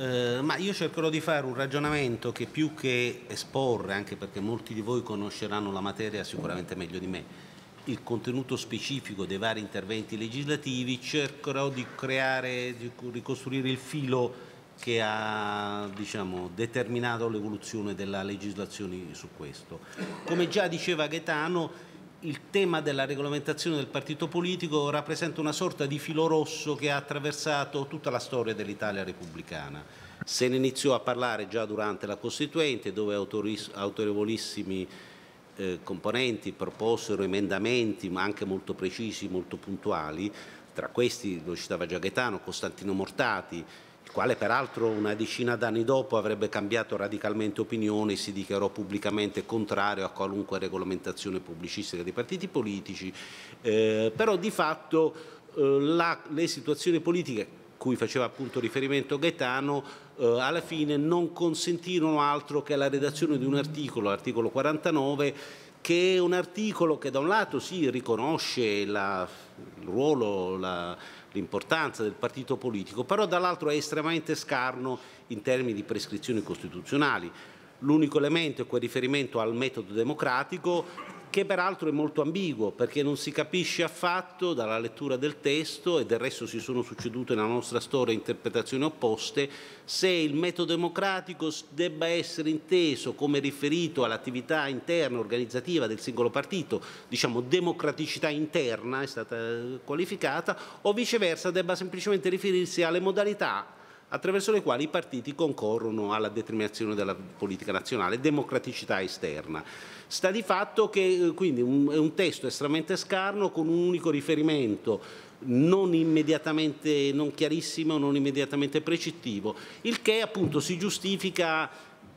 Eh, ma io cercherò di fare un ragionamento che più che esporre, anche perché molti di voi conosceranno la materia sicuramente meglio di me, il contenuto specifico dei vari interventi legislativi, cercherò di creare, di ricostruire il filo che ha diciamo, determinato l'evoluzione della legislazione su questo. Come già diceva Gaetano, il tema della regolamentazione del partito politico rappresenta una sorta di filo rosso che ha attraversato tutta la storia dell'Italia repubblicana. Se ne iniziò a parlare già durante la Costituente, dove autorevolissimi eh, componenti proposero emendamenti, ma anche molto precisi, molto puntuali, tra questi lo citava già Gaetano, Costantino Mortati, quale peraltro una decina d'anni dopo avrebbe cambiato radicalmente opinione e si dichiarò pubblicamente contrario a qualunque regolamentazione pubblicistica dei partiti politici, eh, però di fatto eh, la, le situazioni politiche cui faceva appunto riferimento Gaetano, eh, alla fine non consentirono altro che la redazione di un articolo, l'articolo 49, che è un articolo che da un lato si sì, riconosce la, il ruolo, la, l'importanza del partito politico, però dall'altro è estremamente scarno in termini di prescrizioni costituzionali. L'unico elemento è quel riferimento al metodo democratico che peraltro è molto ambiguo perché non si capisce affatto dalla lettura del testo e del resto si sono succedute nella nostra storia interpretazioni opposte se il metodo democratico debba essere inteso come riferito all'attività interna organizzativa del singolo partito, diciamo democraticità interna è stata eh, qualificata o viceversa debba semplicemente riferirsi alle modalità attraverso le quali i partiti concorrono alla determinazione della politica nazionale, democraticità esterna. Sta di fatto che eh, quindi è un testo estremamente scarno con un unico riferimento non immediatamente non chiarissimo, non immediatamente precittivo, il che appunto si giustifica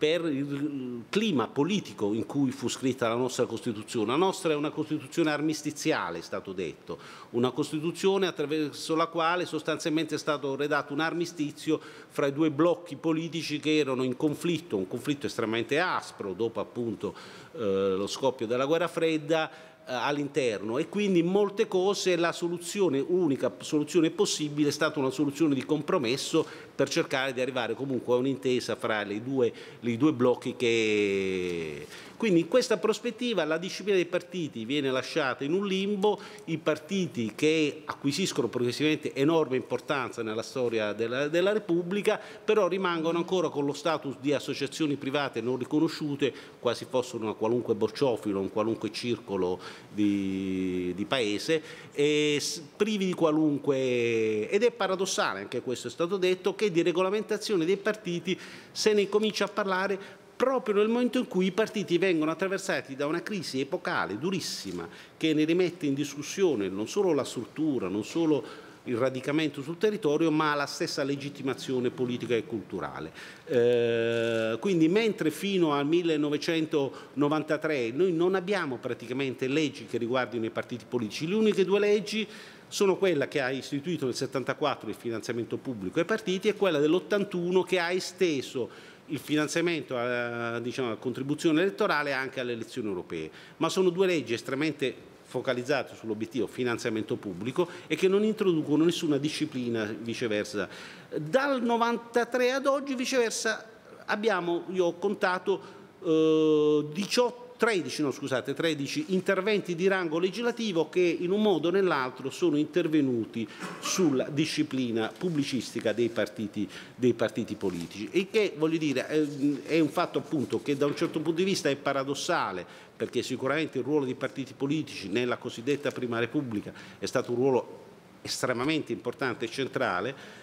per il clima politico in cui fu scritta la nostra Costituzione. La nostra è una Costituzione armistiziale, è stato detto, una Costituzione attraverso la quale sostanzialmente è stato redatto un armistizio fra i due blocchi politici che erano in conflitto, un conflitto estremamente aspro dopo appunto eh, lo scoppio della guerra fredda eh, all'interno e quindi in molte cose la soluzione unica soluzione possibile è stata una soluzione di compromesso per cercare di arrivare comunque a un'intesa fra i due, due blocchi che... Quindi in questa prospettiva la disciplina dei partiti viene lasciata in un limbo, i partiti che acquisiscono progressivamente enorme importanza nella storia della, della Repubblica però rimangono ancora con lo status di associazioni private non riconosciute, quasi fossero una qualunque bocciofilo, un qualunque circolo di, di paese, privi di qualunque... ed è paradossale, anche questo è stato detto, anche di regolamentazione dei partiti se ne comincia a parlare proprio nel momento in cui i partiti vengono attraversati da una crisi epocale, durissima, che ne rimette in discussione non solo la struttura, non solo il radicamento sul territorio, ma la stessa legittimazione politica e culturale. Eh, quindi mentre fino al 1993 noi non abbiamo praticamente leggi che riguardino i partiti politici, le uniche due leggi sono quella che ha istituito nel 1974 il finanziamento pubblico ai partiti e quella dell'81 che ha esteso il finanziamento alla diciamo, contribuzione elettorale anche alle elezioni europee, ma sono due leggi estremamente focalizzate sull'obiettivo finanziamento pubblico e che non introducono nessuna disciplina viceversa. Dal 1993 ad oggi viceversa abbiamo, io ho contato, eh, 18 13, no, scusate, 13 interventi di rango legislativo che in un modo o nell'altro sono intervenuti sulla disciplina pubblicistica dei partiti, dei partiti politici. Il che, voglio dire, ehm, è un fatto appunto che da un certo punto di vista è paradossale perché sicuramente il ruolo dei partiti politici nella cosiddetta prima repubblica è stato un ruolo estremamente importante e centrale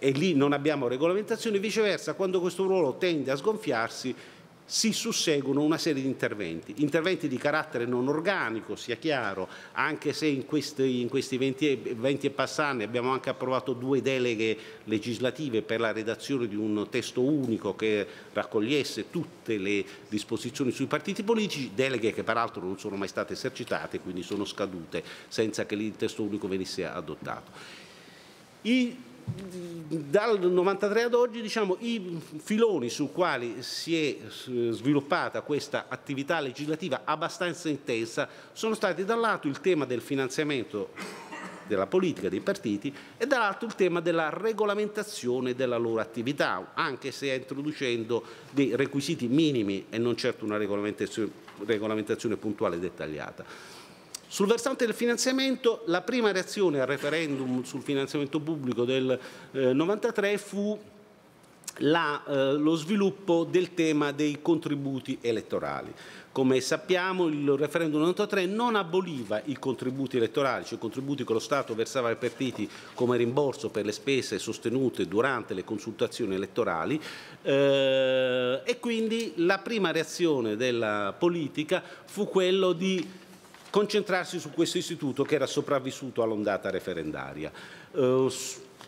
e lì non abbiamo regolamentazione, viceversa quando questo ruolo tende a sgonfiarsi si susseguono una serie di interventi, interventi di carattere non organico, sia chiaro, anche se in questi, in questi 20, e, 20 e passanni abbiamo anche approvato due deleghe legislative per la redazione di un testo unico che raccogliesse tutte le disposizioni sui partiti politici, deleghe che peraltro non sono mai state esercitate, quindi sono scadute senza che il testo unico venisse adottato. I dal 93 ad oggi diciamo, i filoni su quali si è eh, sviluppata questa attività legislativa abbastanza intensa sono stati da un lato il tema del finanziamento della politica dei partiti e dall'altro il tema della regolamentazione della loro attività, anche se introducendo dei requisiti minimi e non certo una regolamentazione, regolamentazione puntuale e dettagliata. Sul versante del finanziamento, la prima reazione al referendum sul finanziamento pubblico del eh, 93 fu la, eh, lo sviluppo del tema dei contributi elettorali. Come sappiamo il referendum 93 non aboliva i contributi elettorali, cioè i contributi che lo Stato versava ai partiti come rimborso per le spese sostenute durante le consultazioni elettorali eh, e quindi la prima reazione della politica fu quello di concentrarsi su questo istituto che era sopravvissuto all'ondata referendaria, eh,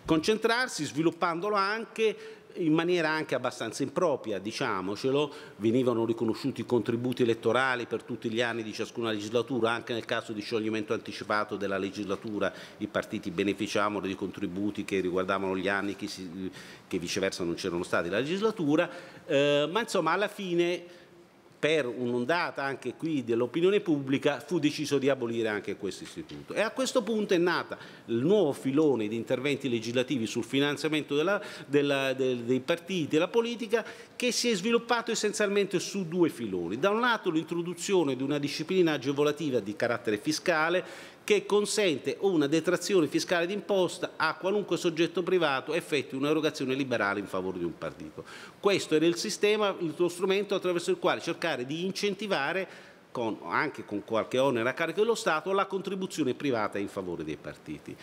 concentrarsi sviluppandolo anche in maniera anche abbastanza impropria, diciamocelo, venivano riconosciuti i contributi elettorali per tutti gli anni di ciascuna legislatura, anche nel caso di scioglimento anticipato della legislatura i partiti beneficiavano di contributi che riguardavano gli anni che, si, che viceversa non c'erano stati la legislatura, eh, ma insomma alla fine per un'ondata anche qui dell'opinione pubblica fu deciso di abolire anche questo istituto e a questo punto è nata il nuovo filone di interventi legislativi sul finanziamento della, della, del, dei partiti e la politica che si è sviluppato essenzialmente su due filoni da un lato l'introduzione di una disciplina agevolativa di carattere fiscale che consente una detrazione fiscale d'imposta a qualunque soggetto privato effettui un'erogazione liberale in favore di un partito. Questo era il sistema, lo strumento attraverso il quale cercare di incentivare con, anche con qualche onere a carico dello Stato la contribuzione privata in favore dei partiti.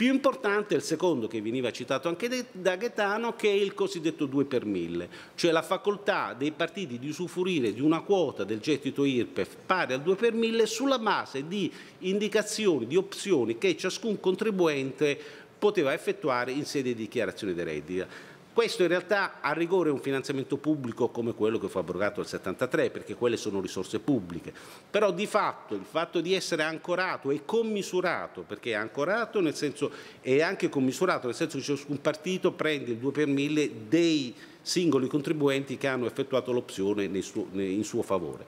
Più importante è il secondo che veniva citato anche da Gaetano che è il cosiddetto 2 per 1000, cioè la facoltà dei partiti di usufruire di una quota del gettito IRPEF pari al 2 per 1000 sulla base di indicazioni, di opzioni che ciascun contribuente poteva effettuare in sede di dichiarazione di redditi. Questo in realtà a rigore è un finanziamento pubblico come quello che fu abrogato nel 73, perché quelle sono risorse pubbliche. Però di fatto il fatto di essere ancorato e commisurato, perché è ancorato nel senso, è anche commisurato, nel senso che ciascun partito prende il 2 per 1000 dei singoli contribuenti che hanno effettuato l'opzione in suo favore.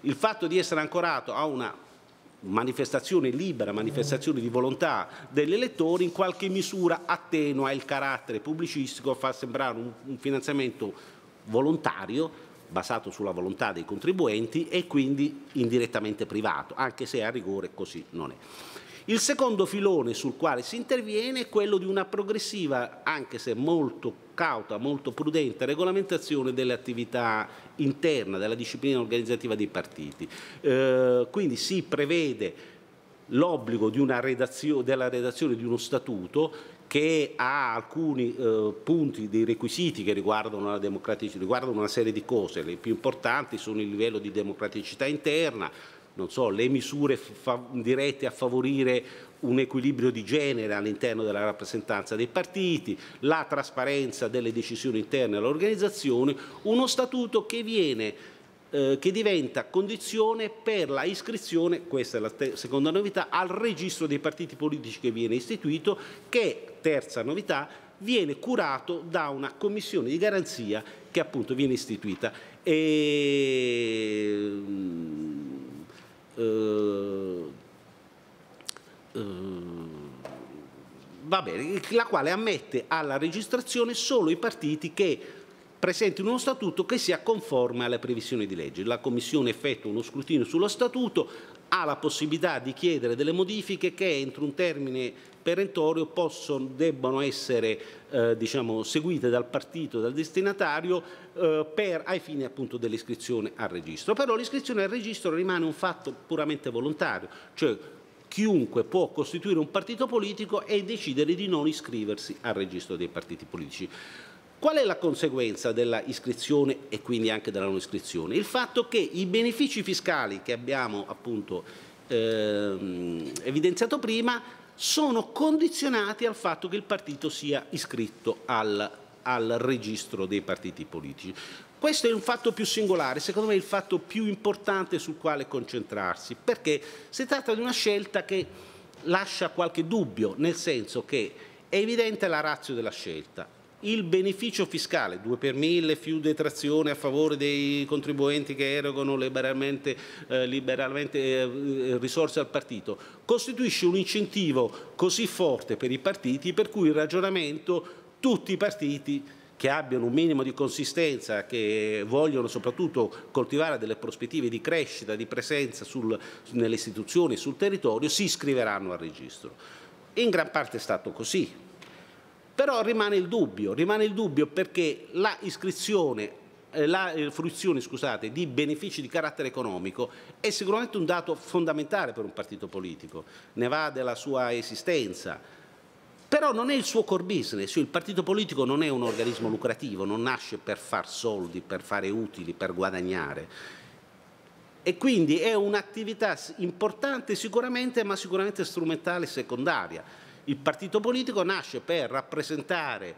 Il fatto di essere ancorato a una manifestazione libera, manifestazione di volontà degli elettori in qualche misura attenua il carattere pubblicistico, fa sembrare un, un finanziamento volontario basato sulla volontà dei contribuenti e quindi indirettamente privato, anche se a rigore così non è. Il secondo filone sul quale si interviene è quello di una progressiva, anche se molto cauta, molto prudente regolamentazione dell'attività interna, della disciplina organizzativa dei partiti. Eh, quindi si prevede l'obbligo della redazione di uno statuto che ha alcuni eh, punti dei requisiti che riguardano, la riguardano una serie di cose, le più importanti sono il livello di democraticità interna, non so, le misure dirette a favorire un equilibrio di genere all'interno della rappresentanza dei partiti, la trasparenza delle decisioni interne all'organizzazione, uno statuto che viene eh, che diventa condizione per la iscrizione, questa è la seconda novità, al registro dei partiti politici che viene istituito, che, terza novità, viene curato da una commissione di garanzia che appunto viene istituita. E va bene, la quale ammette alla registrazione solo i partiti che presentino uno statuto che sia conforme alle previsioni di legge. La Commissione effettua uno scrutinio sullo statuto, ha la possibilità di chiedere delle modifiche che entro un termine perentorio possono, debbano essere eh, diciamo, seguite dal partito, dal destinatario, eh, per, ai fini dell'iscrizione al registro. Però l'iscrizione al registro rimane un fatto puramente volontario, cioè chiunque può costituire un partito politico e decidere di non iscriversi al registro dei partiti politici. Qual è la conseguenza della iscrizione e quindi anche della non iscrizione? Il fatto che i benefici fiscali che abbiamo appunto ehm, evidenziato prima sono condizionati al fatto che il partito sia iscritto al, al registro dei partiti politici. Questo è un fatto più singolare, secondo me il fatto più importante sul quale concentrarsi, perché si tratta di una scelta che lascia qualche dubbio, nel senso che è evidente la razza della scelta. Il beneficio fiscale, 2 per 1000 più detrazione a favore dei contribuenti che erogano eh, liberalmente, eh, liberalmente eh, risorse al partito, costituisce un incentivo così forte per i partiti per cui il ragionamento tutti i partiti che abbiano un minimo di consistenza, che vogliono soprattutto coltivare delle prospettive di crescita, di presenza sul, nelle istituzioni, sul territorio, si iscriveranno al registro. In gran parte è stato così, però rimane il dubbio, rimane il dubbio perché la iscrizione eh, la eh, fruizione scusate, di benefici di carattere economico è sicuramente un dato fondamentale per un partito politico, ne va della sua esistenza, però non è il suo core business, il partito politico non è un organismo lucrativo, non nasce per far soldi, per fare utili, per guadagnare. E quindi è un'attività importante sicuramente, ma sicuramente strumentale e secondaria. Il partito politico nasce per rappresentare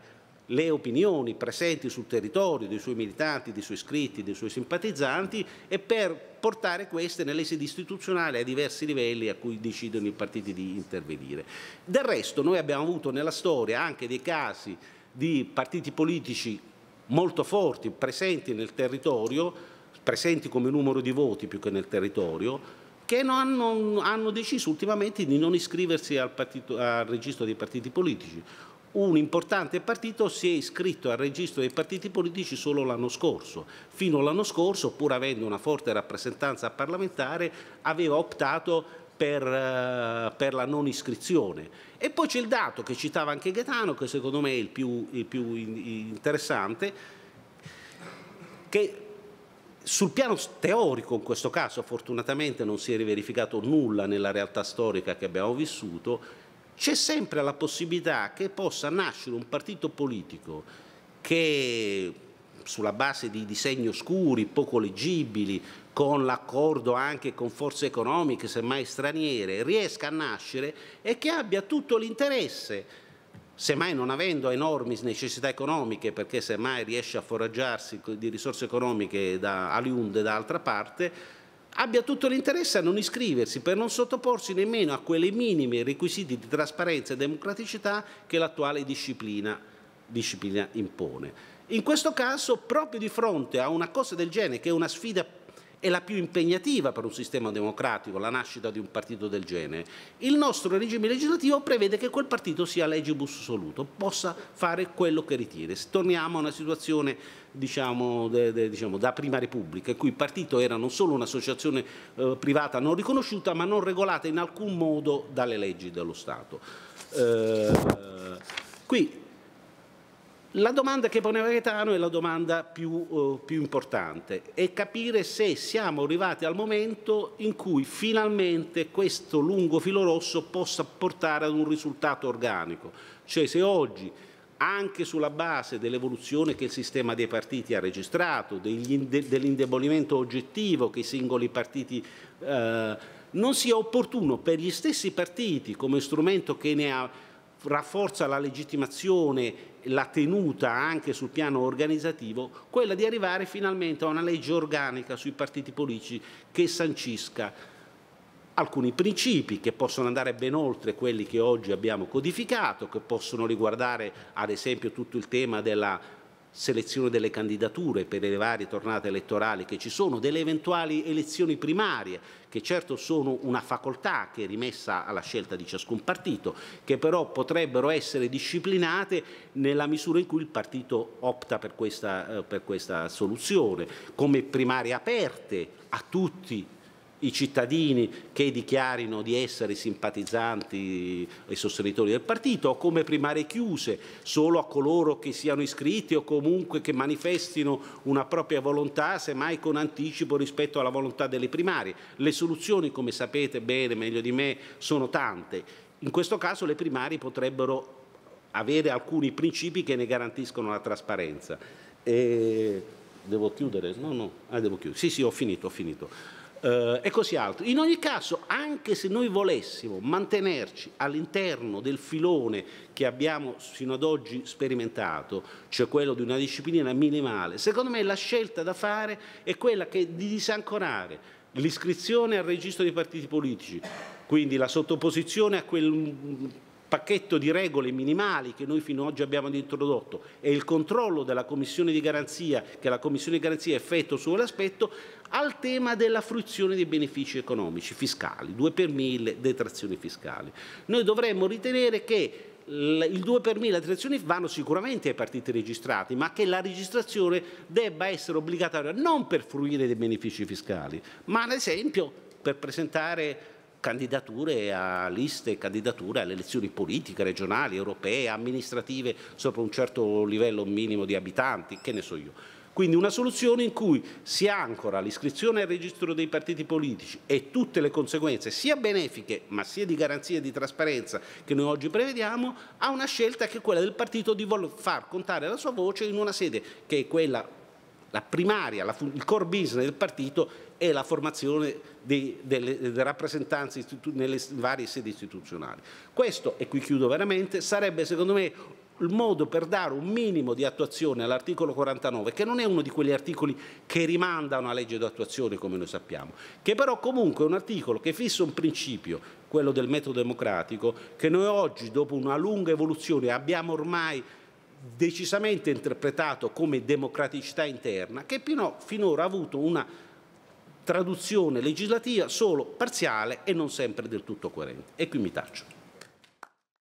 le opinioni presenti sul territorio dei suoi militanti, dei suoi iscritti, dei suoi simpatizzanti e per portare queste nelle sedi istituzionali ai diversi livelli a cui decidono i partiti di intervenire. Del resto noi abbiamo avuto nella storia anche dei casi di partiti politici molto forti, presenti nel territorio, presenti come numero di voti più che nel territorio, che hanno, hanno deciso ultimamente di non iscriversi al, partito, al registro dei partiti politici un importante partito si è iscritto al registro dei partiti politici solo l'anno scorso. Fino all'anno scorso, pur avendo una forte rappresentanza parlamentare, aveva optato per, eh, per la non iscrizione. E poi c'è il dato che citava anche Gaetano, che secondo me è il più, il più interessante, che sul piano teorico in questo caso fortunatamente non si è verificato nulla nella realtà storica che abbiamo vissuto, c'è sempre la possibilità che possa nascere un partito politico che sulla base di disegni oscuri, poco leggibili, con l'accordo anche con forze economiche, semmai straniere, riesca a nascere e che abbia tutto l'interesse, semmai non avendo enormi necessità economiche, perché semmai riesce a foraggiarsi di risorse economiche da aliunde da altra parte, abbia tutto l'interesse a non iscriversi per non sottoporsi nemmeno a quelle minime requisiti di trasparenza e democraticità che l'attuale disciplina, disciplina impone. In questo caso, proprio di fronte a una cosa del genere, che è una sfida è la più impegnativa per un sistema democratico, la nascita di un partito del genere. Il nostro regime legislativo prevede che quel partito sia legibus soluto, possa fare quello che ritiene. Torniamo a una situazione diciamo, de, de, diciamo, da prima repubblica, in cui il partito era non solo un'associazione eh, privata non riconosciuta, ma non regolata in alcun modo dalle leggi dello Stato. Eh, qui la domanda che poneva Gaetano è la domanda più, eh, più, importante, è capire se siamo arrivati al momento in cui finalmente questo lungo filo rosso possa portare ad un risultato organico, cioè se oggi anche sulla base dell'evoluzione che il sistema dei partiti ha registrato, dell'indebolimento oggettivo che i singoli partiti eh, non sia opportuno per gli stessi partiti come strumento che ne ha rafforza la legittimazione, la tenuta anche sul piano organizzativo, quella di arrivare finalmente a una legge organica sui partiti politici che sancisca alcuni principi che possono andare ben oltre quelli che oggi abbiamo codificato, che possono riguardare ad esempio tutto il tema della selezione delle candidature per le varie tornate elettorali che ci sono, delle eventuali elezioni primarie, che certo sono una facoltà che è rimessa alla scelta di ciascun partito, che però potrebbero essere disciplinate nella misura in cui il partito opta per questa, eh, per questa soluzione, come primarie aperte a tutti i cittadini che dichiarino di essere simpatizzanti e sostenitori del partito o come primarie chiuse solo a coloro che siano iscritti o comunque che manifestino una propria volontà semmai con anticipo rispetto alla volontà delle primarie. Le soluzioni come sapete bene meglio di me sono tante. In questo caso le primarie potrebbero avere alcuni principi che ne garantiscono la trasparenza. E... Devo chiudere? No, no, ah, devo chiudere. Sì, sì, ho finito, ho finito eh, e così altro. In ogni caso, anche se noi volessimo mantenerci all'interno del filone che abbiamo fino ad oggi sperimentato, cioè quello di una disciplina minimale, secondo me la scelta da fare è quella di disancorare l'iscrizione al registro dei partiti politici, quindi la sottoposizione a quel pacchetto di regole minimali che noi fino ad oggi abbiamo introdotto e il controllo della Commissione di garanzia che la Commissione di garanzia effettua quell'aspetto, al tema della fruizione dei benefici economici fiscali, 2 per 1000 detrazioni fiscali. Noi dovremmo ritenere che il 2 per 1000 detrazioni vanno sicuramente ai partiti registrati, ma che la registrazione debba essere obbligatoria non per fruire dei benefici fiscali, ma ad esempio per presentare candidature a liste, candidature alle elezioni politiche, regionali, europee, amministrative sopra un certo livello minimo di abitanti, che ne so io. Quindi una soluzione in cui si ancora l'iscrizione al registro dei partiti politici e tutte le conseguenze, sia benefiche ma sia di garanzia e di trasparenza che noi oggi prevediamo, a una scelta che è quella del partito di far contare la sua voce in una sede che è quella, la primaria, la, il core business del partito e la formazione dei, delle, delle, rappresentanze nelle varie sedi istituzionali. Questo, e qui chiudo veramente, sarebbe secondo me il modo per dare un minimo di attuazione all'articolo 49, che non è uno di quegli articoli che rimanda a una legge d'attuazione, come noi sappiamo, che però comunque è un articolo che fissa un principio, quello del metodo democratico, che noi oggi, dopo una lunga evoluzione, abbiamo ormai decisamente interpretato come democraticità interna, che però finora ha avuto una traduzione legislativa solo parziale e non sempre del tutto coerente. E qui mi taccio.